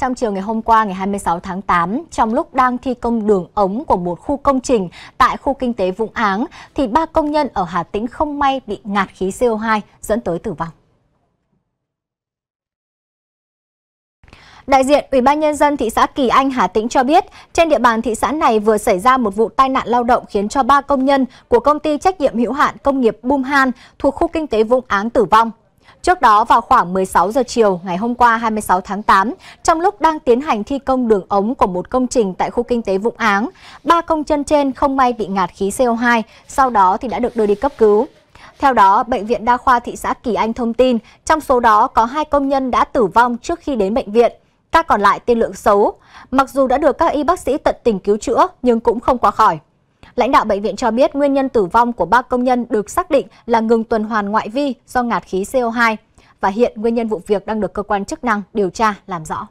Trong chiều ngày hôm qua ngày 26 tháng 8, trong lúc đang thi công đường ống của một khu công trình tại khu kinh tế Vũng Áng, thì ba công nhân ở Hà Tĩnh không may bị ngạt khí CO2 dẫn tới tử vong. Đại diện Ủy ban nhân dân thị xã Kỳ Anh Hà Tĩnh cho biết, trên địa bàn thị xã này vừa xảy ra một vụ tai nạn lao động khiến cho ba công nhân của công ty trách nhiệm hữu hạn công nghiệp Bumhan thuộc khu kinh tế Vũng Áng tử vong. Trước đó vào khoảng 16 giờ chiều ngày hôm qua 26 tháng 8, trong lúc đang tiến hành thi công đường ống của một công trình tại khu kinh tế Vũng Áng, ba công nhân trên không may bị ngạt khí CO2, sau đó thì đã được đưa đi cấp cứu. Theo đó, Bệnh viện Đa khoa thị xã Kỳ Anh thông tin, trong số đó có hai công nhân đã tử vong trước khi đến bệnh viện, các còn lại tiên lượng xấu. Mặc dù đã được các y bác sĩ tận tình cứu chữa nhưng cũng không qua khỏi. Lãnh đạo bệnh viện cho biết nguyên nhân tử vong của ba công nhân được xác định là ngừng tuần hoàn ngoại vi do ngạt khí CO2 và hiện nguyên nhân vụ việc đang được cơ quan chức năng điều tra làm rõ.